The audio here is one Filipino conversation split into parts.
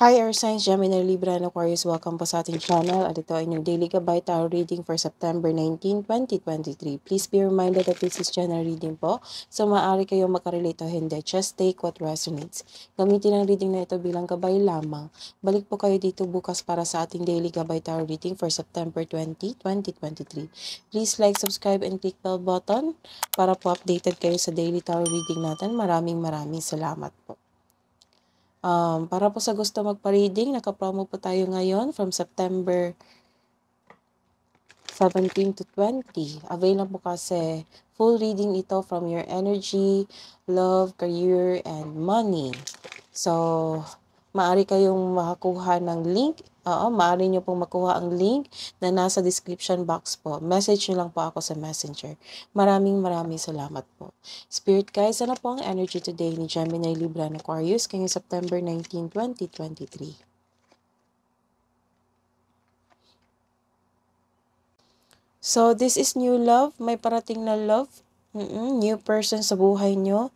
Hi Air Signs, Gemini, Libra, and Aquarius. Welcome po sa ating channel at ito ay inyong Daily Gabay Tarot Reading for September 19, 2023. Please be reminded that this is general reading po. So maaari kayong makarelate o hindi. Just take what resonates. Gamitin ang reading na ito bilang gabay lamang. Balik po kayo dito bukas para sa ating Daily Gabay Tarot Reading for September 20, 2023. Please like, subscribe, and click bell button para po updated kayo sa daily tarot reading natin. Maraming maraming salamat po. Um, para po sa gusto magpa-reading, naka-promo po tayo ngayon from September 17 to 20. Available po kasi full reading ito from your energy, love, career, and money. So, maaari kayong makakuha ng link Oo, maaari nyo pong makuha ang link na nasa description box po. Message nyo lang po ako sa messenger. Maraming maraming salamat po. Spirit guys, ano po ang energy today ni Gemini Libra and Aquarius kayong September 19, 2023? So, this is new love. May parating na love. Mm-mm, new person sa buhay nyo.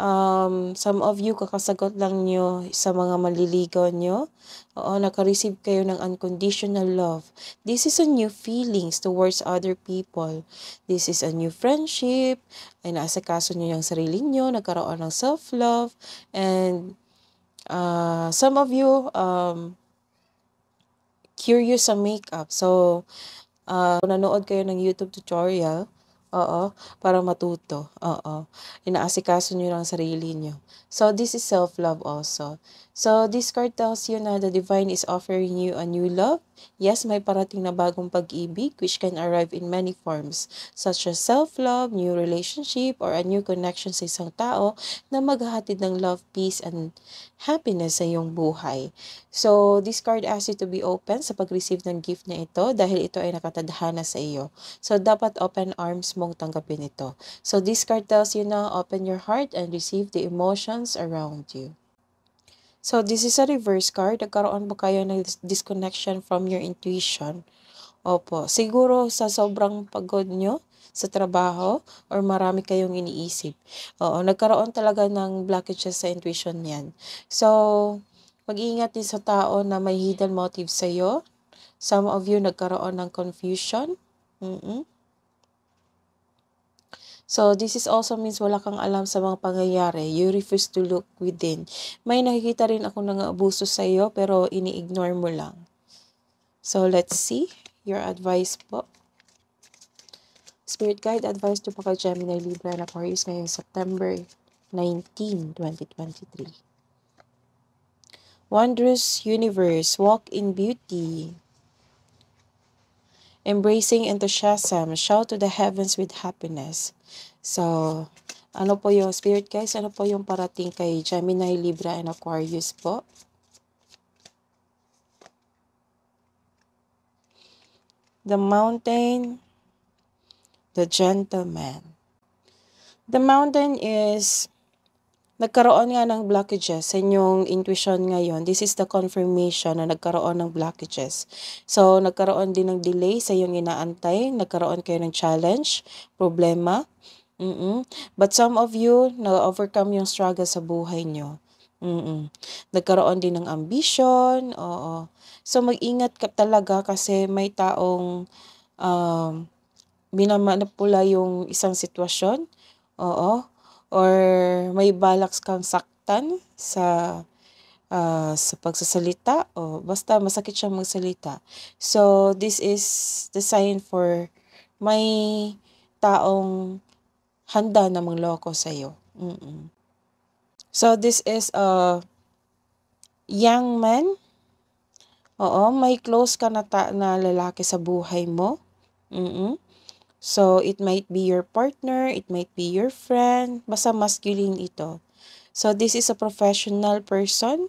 Um, some of you, kakasagot lang nyo sa mga maliligaw nyo. Oo, nakareceive kayo ng unconditional love. This is a new feelings towards other people. This is a new friendship. Ay, naasakaso nyo yung sarili nyo. Nagkaroon ng self-love. And uh, some of you, um, curious sa makeup. So, uh, nanood kayo ng YouTube tutorial Oo, para matuto. Oo. Inaasikaso niyo lang sarili niyo. So this is self-love also. So, this card tells you na the divine is offering you a new love. Yes, may parating na bagong pag-ibig which can arrive in many forms such as self-love, new relationship, or a new connection sa isang tao na maghahatid ng love, peace, and happiness sa iyong buhay. So, this card asks you to be open sa pag-receive ng gift na ito dahil ito ay nakatadhana sa iyo. So, dapat open arms mong tanggapin ito. So, this card tells you na open your heart and receive the emotions around you. So, this is a reverse card. Nagkaroon ba kayo ng disconnection from your intuition? Opo. Siguro sa sobrang pagod nyo sa trabaho or marami kayong iniisip. Oo, nagkaroon talaga ng blockages sa intuition niyan. So, mag-iingat din sa tao na may hidden motive sa'yo. Some of you nagkaroon ng confusion. Mm-mm. So, this is also means wala kang alam sa mga pangyayari. You refuse to look within. May nakikita rin ako ng abuso sa iyo pero ini-ignore mo lang. So, let's see your advice po. Spirit Guide advice to Paka Gemini Libra and Aquarius ngayong September 19, 2023. Wondrous universe, walk in beauty. Embracing enthusiasm, shout to the heavens with happiness. So, ano po yung spirit guys? Ano po yung parating kay Gemini, Libra, and Aquarius po? The mountain, the gentleman. The mountain is nagkaroon nga ng blockages sa inyong intuition ngayon, this is the confirmation na nagkaroon ng blockages. So, nagkaroon din ng delay sa iyong inaantay, nagkaroon kayo ng challenge, problema, Mm. But some of you na-overcome yung struggle sa buhay niyo. Mm. Nagkaroon din ng ambition. oo. So mag-ingat ka talaga kasi may taong um, minamanipula yung isang sitwasyon. Oo. Or may balaks kang saktan sa uh, sa pagsasalita o basta masakit siyang magsalita. So this is the sign for may taong handa na mangloko sa iyo. mm So, this is a young man. Oo, may close ka na, ta- na lalaki sa buhay mo. Mm-mm. So, it might be your partner, it might be your friend, basta masculine ito. So, this is a professional person.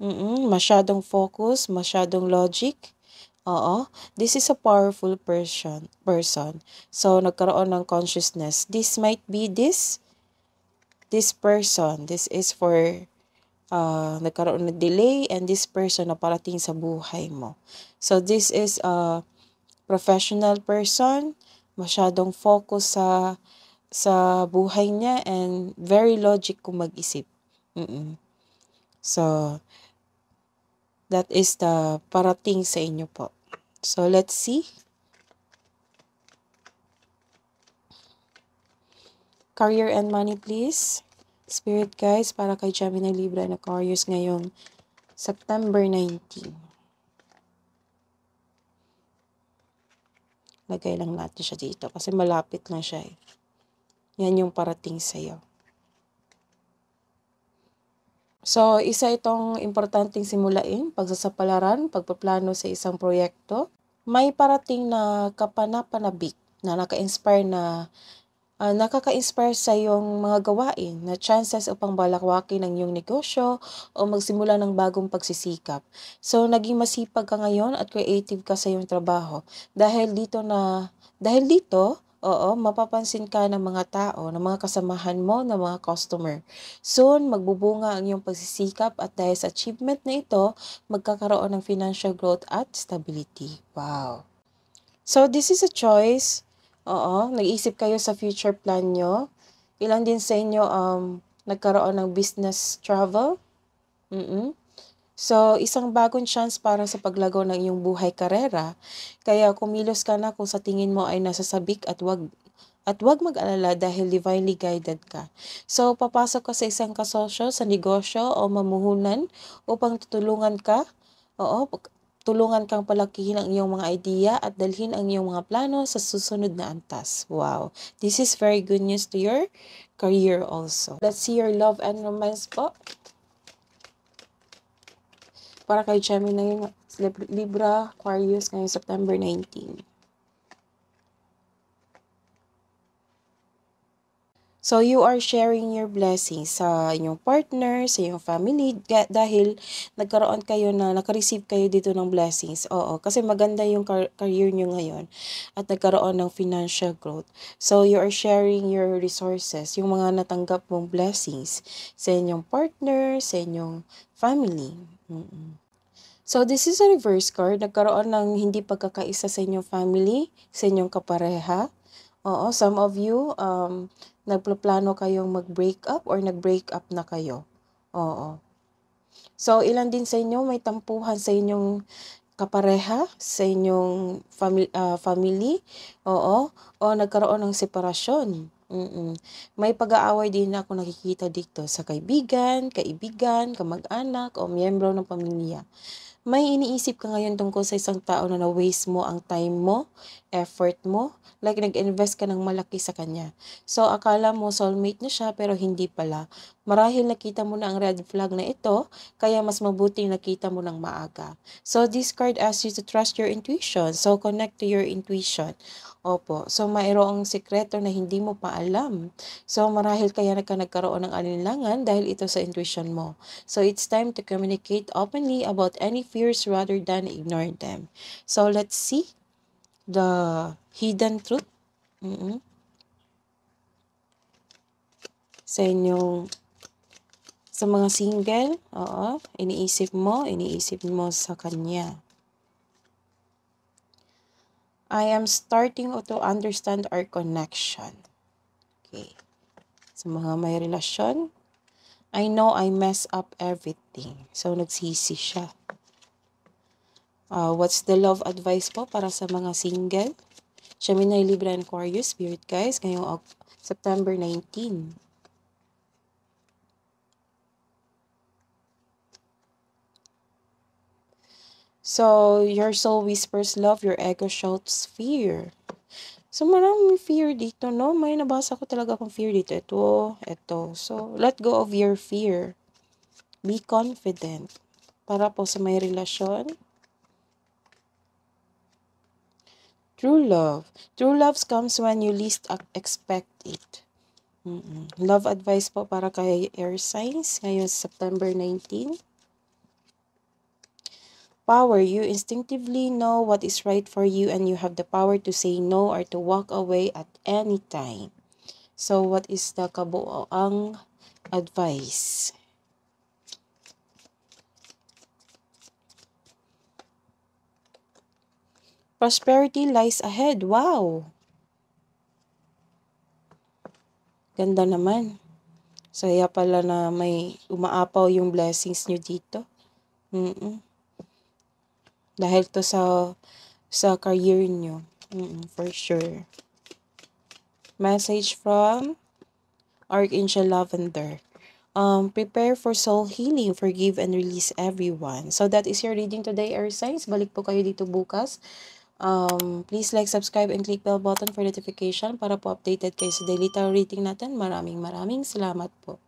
Mm-mm, masyadong focus, masyadong logic. Oo, this is a powerful person. person. So, nagkaroon ng consciousness. This might be this, this person. This is for uh, nagkaroon ng delay and this person na parating sa buhay mo. So, this is a professional person, masyadong focus sa sa buhay niya and very logic kung mag-isip. Mm-mm. So, that is the parating sa inyo po. So, let's see. Career and money, please. Spirit guys, para kay Gemini Libra na Aquarius ngayong September 19. Lagay lang natin siya dito kasi malapit na siya eh. Yan yung parating sa'yo. So, isa itong importanteng simulain, pagsasapalaran, pagpaplano sa isang proyekto. May parating na kapanapanabik na naka-inspire na uh, nakaka-inspire sa iyong mga gawain na chances upang balakwakin ang iyong negosyo o magsimula ng bagong pagsisikap. So, naging masipag ka ngayon at creative ka sa iyong trabaho dahil dito na dahil dito Oo, mapapansin ka ng mga tao, ng mga kasamahan mo, ng mga customer. Soon, magbubunga ang iyong pagsisikap at dahil sa achievement na ito, magkakaroon ng financial growth at stability. Wow! So, this is a choice. Oo, nag-isip kayo sa future plan nyo. Ilan din sa inyo um, nagkaroon ng business travel? Mm-mm. So, isang bagong chance para sa paglago ng iyong buhay karera. Kaya kumilos ka na kung sa tingin mo ay nasasabik at wag at wag mag-alala dahil divinely guided ka. So, papasok ka sa isang kasosyo, sa negosyo o mamuhunan upang tutulungan ka. Oo, tulungan kang palakihin ang iyong mga idea at dalhin ang iyong mga plano sa susunod na antas. Wow. This is very good news to your career also. Let's see your love and romance po para kay Gemini, Libra, Aquarius ngayong September 19. So, you are sharing your blessings sa inyong partner, sa inyong family, dahil nagkaroon kayo na, nakareceive kayo dito ng blessings. Oo, kasi maganda yung career nyo ngayon at nagkaroon ng financial growth. So, you are sharing your resources, yung mga natanggap mong blessings sa inyong partner, sa inyong family. Mm-mm. So, this is a reverse card. Nagkaroon ng hindi pagkakaisa sa inyong family, sa inyong kapareha. Oo, some of you, um, nagplano kayong mag-break up or nag-break up na kayo. Oo. So, ilan din sa inyo may tampuhan sa inyong kapareha, sa inyong family, uh, ah, family. Oo. O nagkaroon ng separasyon. Mm-mm. May pag-aaway din ako nakikita dito sa kaibigan, kaibigan, kamag-anak, o miyembro ng pamilya. May iniisip ka ngayon tungkol sa isang tao na na-waste mo ang time mo, effort mo, like nag-invest ka ng malaki sa kanya. So, akala mo soulmate na siya pero hindi pala. Marahil nakita mo na ang red flag na ito, kaya mas mabuting nakita mo ng maaga. So, this card asks you to trust your intuition. So, connect to your intuition. Opo. So, mayroong sekreto na hindi mo pa alam. So, marahil kaya na ka nagkaroon ng alinlangan dahil ito sa intuition mo. So, it's time to communicate openly about any fears rather than ignore them. So, let's see the hidden truth. Mm -mm. Sa inyong sa mga single, oo, iniisip mo, iniisip mo sa kanya. I am starting to understand our connection. Okay. Sa mga may relasyon, I know I mess up everything. So, nagsisi siya. Uh, what's the love advice po para sa mga single? Gemini, Libra, and Aquarius, Spirit guys, ngayong September 19. So, your soul whispers love, your ego shouts fear. So, maraming fear dito, no? May nabasa ko talaga akong fear dito. Ito, ito. So, let go of your fear. Be confident. Para po sa may relasyon. True love. True love comes when you least expect it. Mm-mm. Love advice po para kay Air Signs ngayon September 19 power, you instinctively know what is right for you and you have the power to say no or to walk away at any time. So, what is the kabuoang advice? Prosperity lies ahead. Wow! Ganda naman. Saya pala na may umaapaw yung blessings nyo dito. Mm-mm. Dahil to sa sa career nyo. Mm-mm, for sure. Message from Archangel Lavender. Um, prepare for soul healing, forgive and release everyone. So that is your reading today, Air Signs. Balik po kayo dito bukas. Um, please like, subscribe, and click bell button for notification para po updated kayo sa daily tarot reading natin. Maraming maraming salamat po.